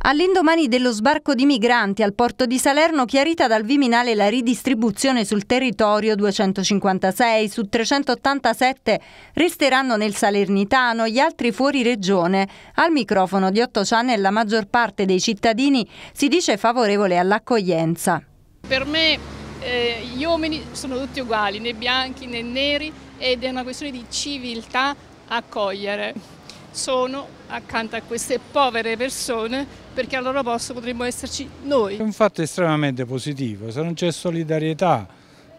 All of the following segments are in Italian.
All'indomani dello sbarco di migranti al porto di Salerno, chiarita dal Viminale la ridistribuzione sul territorio, 256 su 387 resteranno nel Salernitano, gli altri fuori regione. Al microfono di Otto Channel la maggior parte dei cittadini si dice favorevole all'accoglienza. Per me eh, gli uomini sono tutti uguali, né bianchi né neri, ed è una questione di civiltà accogliere sono accanto a queste povere persone perché al loro posto potremmo esserci noi. È un fatto estremamente positivo, se non c'è solidarietà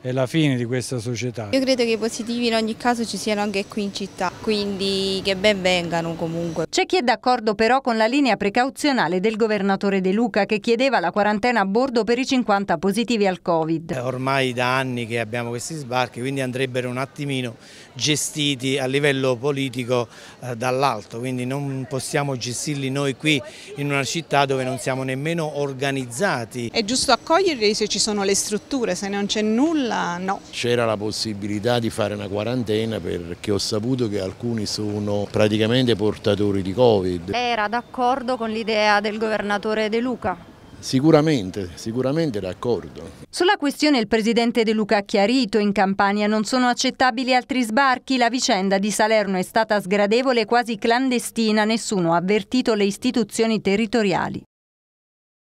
è la fine di questa società. Io credo che i positivi in ogni caso ci siano anche qui in città, quindi che ben vengano comunque. C'è chi è d'accordo però con la linea precauzionale del governatore De Luca che chiedeva la quarantena a bordo per i 50 positivi al Covid. È ormai da anni che abbiamo questi sbarchi, quindi andrebbero un attimino gestiti a livello politico eh, dall'alto, quindi non possiamo gestirli noi qui in una città dove non siamo nemmeno organizzati. È giusto accoglierli se ci sono le strutture, se non c'è nulla nulla no. C'era la possibilità di fare una quarantena perché ho saputo che alcuni sono praticamente portatori di Covid. Era d'accordo con l'idea del governatore De Luca? Sicuramente, sicuramente d'accordo. Sulla questione il presidente De Luca ha chiarito in Campania non sono accettabili altri sbarchi, la vicenda di Salerno è stata sgradevole quasi clandestina, nessuno ha avvertito le istituzioni territoriali.